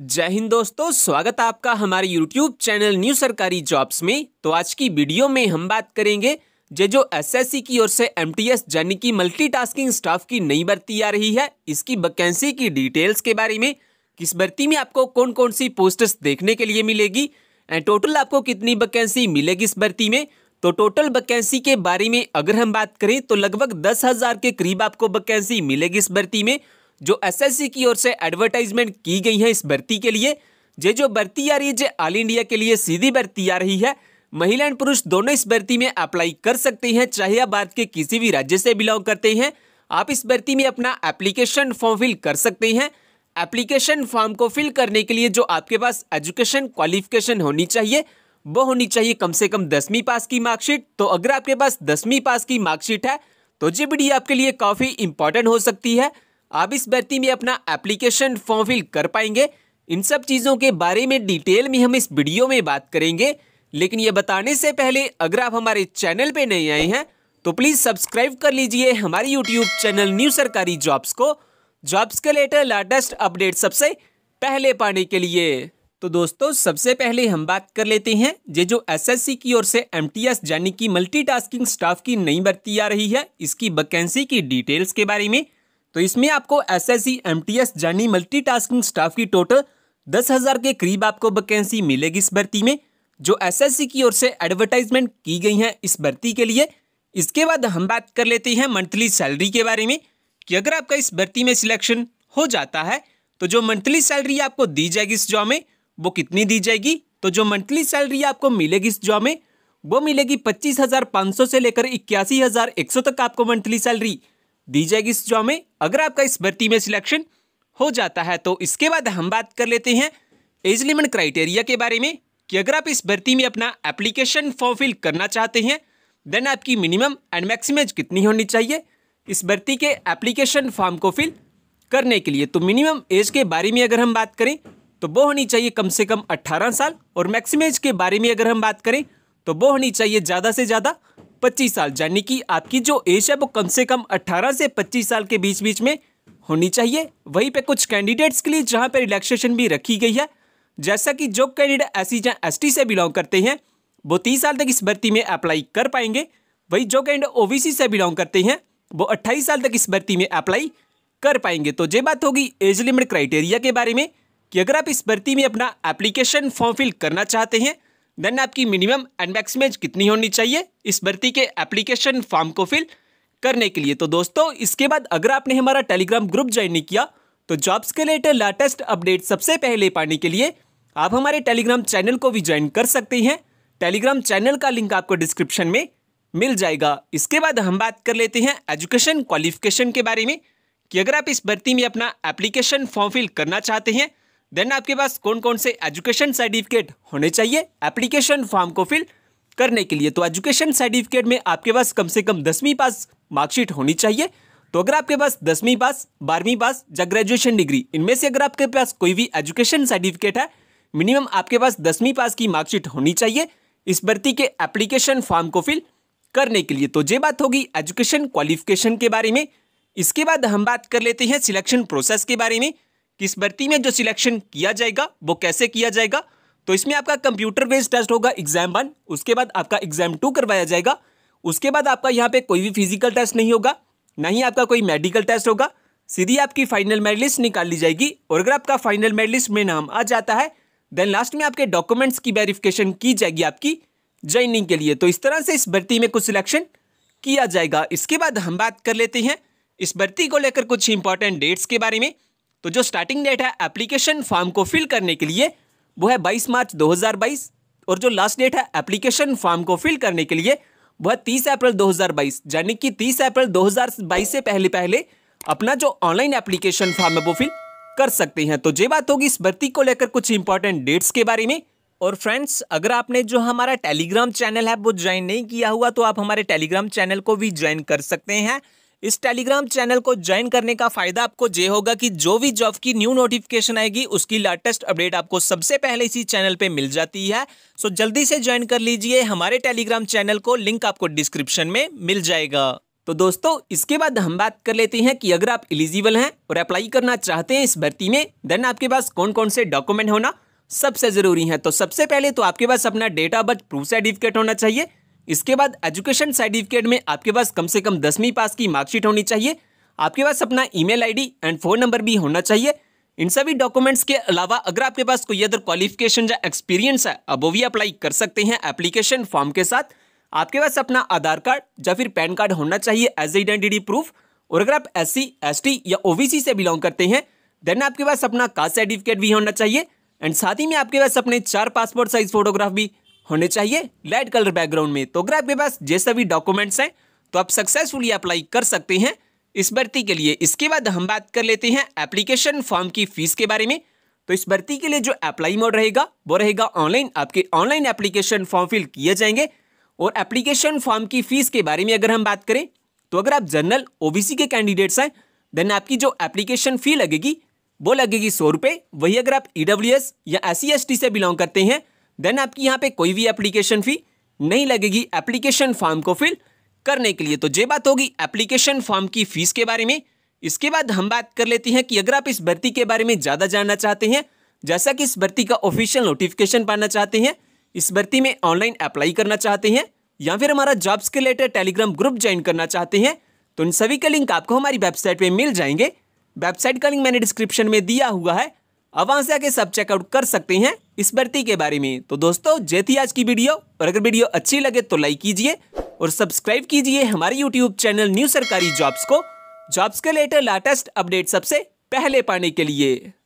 जय हिंद दोस्तों स्वागत आपका हमारे YouTube channel new Sarkari jobs में तो आज की वीडियो में हम बात करेंगे जे जो एसएससी की ओर से एम टी एस यानी कि मल्टीटास्किंग स्टाफ की नई भर्ती आ रही है इसकी वैकेंसी की डिटेल्स के बारे में किस भर्ती में आपको कौन कौन सी पोस्टर्स देखने के लिए मिलेगी एंड टोटल आपको कितनी वैकेंसी मिलेगी इस भर्ती में तो टोटल वैकेंसी के बारे में अगर हम बात करें तो लगभग दस हज़ार के करीब आपको वैकेंसी मिलेगी इस भर्ती में जो एसएससी की ओर से एडवर्टाइजमेंट की गई है इस भर्ती के लिए जे जो भर्ती आ रही है जे ऑल इंडिया के लिए सीधी भर्ती आ रही है महिला एंड पुरुष दोनों इस भर्ती में अप्लाई कर सकते हैं चाहे आप भारत के किसी भी राज्य से बिलोंग करते हैं आप इस भर्ती में अपना एप्लीकेशन फॉर्म फिल कर सकते हैं एप्लीकेशन फॉर्म को फिल करने के लिए जो आपके पास एजुकेशन क्वालिफिकेशन होनी चाहिए वो होनी चाहिए कम से कम दसवीं पास की मार्कशीट तो अगर आपके पास दसवीं पास की मार्कशीट है तो जी वीडियो आपके लिए काफ़ी इंपॉर्टेंट हो सकती है आप इस भर्ती में अपना एप्लीकेशन फॉर्म फिल कर पाएंगे इन सब चीज़ों के बारे में डिटेल में हम इस वीडियो में बात करेंगे लेकिन ये बताने से पहले अगर आप हमारे चैनल पे नए आए हैं तो प्लीज़ सब्सक्राइब कर लीजिए हमारे YouTube channel new Sarkari jobs को जॉब्स के लेटर लाटेस्ट अपडेट सबसे पहले पाने के लिए तो दोस्तों सबसे पहले हम बात कर लेते हैं ये जो एसएससी की ओर से एमटीएस यानी कि मल्टीटास्किंग स्टाफ की नई भर्ती आ रही है इसकी वैकेंसी की डिटेल्स के बारे में तो इसमें आपको S S C M T S जानी मल्टी टास्किंग स्टाफ की टोटल दस हज़ार के करीब आपको वैकेंसी मिलेगी इस भर्ती में जो एस एस सी की ओर से एडवर्टाइजमेंट की गई है इस भर्ती के लिए इसके बाद हम बात कर लेते हैं मंथली सैलरी के बारे में कि अगर आपका इस भर्ती में सिलेक्शन हो जाता है तो जो मंथली सैलरी आपको दी जाएगी इस जॉब में वो कितनी दी जाएगी तो जो मंथली सैलरी आपको मिलेगी इस जॉब में वो मिलेगी पच्चीस हज़ार पाँच सौ से लेकर इक्यासी हज़ार एक सौ तक आपको मंथली सैलरी दी जाएगी इस जॉब में अगर आपका इस भर्ती में सिलेक्शन हो जाता है तो इसके बाद हम बात कर लेते हैं एज लिमिट क्राइटेरिया के बारे में कि अगर आप इस भर्ती में अपना एप्लीकेशन फॉर्म फिल करना चाहते हैं देन आपकी मिनिमम एंड मैक्सिम एज कितनी होनी चाहिए इस भर्ती के एप्लीकेशन फॉर्म को फिल करने के लिए तो मिनिमम एज के बारे में अगर हम बात करें तो वो होनी चाहिए कम से कम 18 साल और मैक्सिम एज के बारे में अगर हम बात करें तो वो होनी चाहिए ज़्यादा से ज़्यादा 25 साल यानी कि आपकी जो एज है वो कम से कम 18 से 25 साल के बीच बीच में होनी चाहिए वहीं पे कुछ कैंडिडेट्स के लिए जहां पे रिलैक्सेशन भी रखी गई है जैसा कि जो कैंडिडेट एस सी या एस से बिलोंग करते हैं वो तीस साल तक इस भर्ती में अप्लाई कर पाएंगे वही जो कैंडिडेट सी से बिलोंग करते हैं वो अट्ठाईस साल तक इस भर्ती में अप्लाई कर पाएंगे तो ये बात होगी एज लिमिट क्राइटेरिया के बारे में कि अगर आप इस भर्ती में अपना एप्लीकेशन फॉर्म फिल करना चाहते हैं देन आपकी मिनिमम एंड एज कितनी होनी चाहिए इस भर्ती के एप्लीकेशन फॉर्म को फिल करने के लिए तो दोस्तों इसके बाद अगर आपने हमारा टेलीग्राम ग्रुप ज्वाइन नहीं किया तो जॉब्स के रिलेटेड लेटेस्ट अपडेट सबसे पहले पाने के लिए आप हमारे टेलीग्राम चैनल को भी ज्वाइन कर सकते हैं टेलीग्राम चैनल का लिंक आपको डिस्क्रिप्शन में मिल जाएगा इसके बाद हम बात कर लेते हैं एजुकेशन क्वालिफिकेशन के बारे में कि अगर आप इस भर्ती में अपना एप्लीकेशन फॉर्म फिल करना चाहते हैं देन आपके पास कौन कौन से एजुकेशन सर्टिफिकेट होने चाहिए एप्लीकेशन फॉर्म को फिल करने के लिए तो एजुकेशन सर्टिफिकेट में आपके पास कम से कम दसवीं पास मार्कशीट होनी चाहिए तो अगर आपके पास दसवीं पास बारहवीं पास या ग्रेजुएशन डिग्री इनमें से अगर आपके पास कोई भी एजुकेशन सर्टिफिकेट है मिनिमम आपके पास दसवीं पास की मार्कशीट होनी चाहिए इस भर्ती के एप्लीकेशन फॉर्म को फिल करने के लिए तो ये बात होगी एजुकेशन क्वालिफिकेशन के बारे में इसके बाद हम बात कर लेते हैं सिलेक्शन प्रोसेस के बारे में किस भर्ती में जो सिलेक्शन किया जाएगा वो कैसे किया जाएगा तो इसमें आपका कंप्यूटर बेस्ड टेस्ट होगा एग्जाम वन उसके बाद आपका एग्जाम टू करवाया जाएगा उसके बाद आपका यहाँ पे कोई भी फिजिकल टेस्ट नहीं होगा ना ही आपका कोई मेडिकल टेस्ट होगा सीधी आपकी फाइनल मेरिट लिस्ट निकाल ली जाएगी और अगर आपका फाइनल मेरिट लिस्ट में नाम आ जाता है देन लास्ट में आपके डॉक्यूमेंट्स की वेरिफिकेशन की जाएगी आपकी ज्वाइनिंग के लिए तो इस तरह से इस भर्ती में कुछ सिलेक्शन किया जाएगा इसके बाद हम बात कर लेते हैं इस भर्ती को लेकर कुछ इंपॉर्टेंट डेट्स के बारे में तो जो स्टार्टिंग डेट है एप्लीकेशन फॉर्म को फिल करने के लिए वो है 22 मार्च 2022 और जो लास्ट डेट है एप्लीकेशन फॉर्म को फिल करने के लिए वह 30 अप्रैल 2022 यानी कि 30 अप्रैल 2022 से पहले पहले अपना जो ऑनलाइन एप्लीकेशन फॉर्म है वो फिल कर सकते हैं तो ये बात होगी इस भर्ती को लेकर कुछ इंपॉर्टेंट डेट्स के बारे में और फ्रेंड्स अगर आपने जो हमारा टेलीग्राम चैनल है वो ज्वाइन नहीं किया हुआ तो आप हमारे टेलीग्राम चैनल को भी ज्वाइन कर सकते हैं इस टेलीग्राम चैनल को ज्वाइन करने का फायदा आपको ये होगा कि जो भी जॉब की न्यू नोटिफिकेशन आएगी उसकी लेटेस्ट अपडेट आपको सबसे पहले इसी चैनल पे मिल जाती है सो जल्दी से ज्वाइन कर लीजिए हमारे टेलीग्राम चैनल को लिंक आपको डिस्क्रिप्शन में मिल जाएगा तो दोस्तों इसके बाद हम बात कर लेते हैं कि अगर आप इलिजिबल हैं और अप्लाई करना चाहते हैं इस भर्ती में देन आपके पास कौन कौन से डॉक्यूमेंट होना सबसे ज़रूरी है तो सबसे पहले तो आपके पास अपना date of birth proof certificate होना चाहिए इसके बाद एजुकेशन सर्टिफिकेट में आपके पास कम से कम दसवीं पास की मार्कशीट होनी चाहिए आपके पास अपना email ID and phone number भी होना चाहिए इन सभी डॉक्यूमेंट्स के अलावा अगर आपके पास कोई अदर क्वालिफिकेशन या एक्सपीरियंस है अब वो भी अप्लाई कर सकते हैं एप्लीकेशन फॉर्म के साथ आपके पास अपना आधार कार्ड या फिर पैन कार्ड होना चाहिए एज आइडेंटिटी प्रूफ और अगर आप एस सी या ओ से बिलोंग करते हैं देन आपके पास अपना कास्ट सर्टिफिकेट भी होना चाहिए एंड साथ ही में आपके पास अपने चार पासपोर्ट साइज फोटोग्राफ भी होने चाहिए लाइट कलर बैकग्राउंड में तो अगर आपके पास जैसा भी डॉक्यूमेंट्स हैं तो आप सक्सेसफुली अप्लाई कर सकते हैं इस भर्ती के लिए इसके बाद हम बात कर लेते हैं एप्लीकेशन फॉर्म की फीस के बारे में तो इस भर्ती के लिए जो अप्लाई मोड रहेगा वो रहेगा ऑनलाइन आपके ऑनलाइन एप्लीकेशन फॉर्म फिल किए जाएंगे और एप्लीकेशन फॉर्म की फीस के बारे में अगर हम बात करें तो अगर आप जनरल ओबीसी के कैंडिडेट्स हैं देन आपकी जो एप्लीकेशन फ़ी लगेगी वो लगेगी सौ रुपये वही अगर आप ई e या एस सी e से बिलोंग करते हैं देन आपकी यहाँ पे कोई भी एप्लीकेशन फ़ी नहीं लगेगी एप्लीकेशन फॉर्म को फिल करने के लिए तो ये बात होगी एप्लीकेशन फॉर्म की फ़ीस के बारे में इसके बाद हम बात कर लेते हैं कि अगर आप इस भर्ती के बारे में ज़्यादा जानना चाहते हैं जैसा कि इस भर्ती का ऑफिशियल नोटिफिकेशन पाना चाहते हैं इस भर्ती में ऑनलाइन अप्लाई करना चाहते हैं या फिर हमारा जॉब्स के रिलेटेड टेलीग्राम ग्रुप ज्वाइन करना चाहते हैं तो इन सभी के लिंक आपको हमारी वेबसाइट पर मिल जाएंगे वेबसाइट का लिंक मैंने डिस्क्रिप्शन में दिया हुआ है अब वहां से आके सब चेकआउट कर सकते हैं इस भर्ती के बारे में तो दोस्तों जय थी आज की वीडियो और अगर वीडियो अच्छी लगे तो लाइक कीजिए और सब्सक्राइब कीजिए हमारे YouTube channel new Sarkari jobs को जॉब्स के लेटर लेटेस्ट अपडेट सबसे पहले पाने के लिए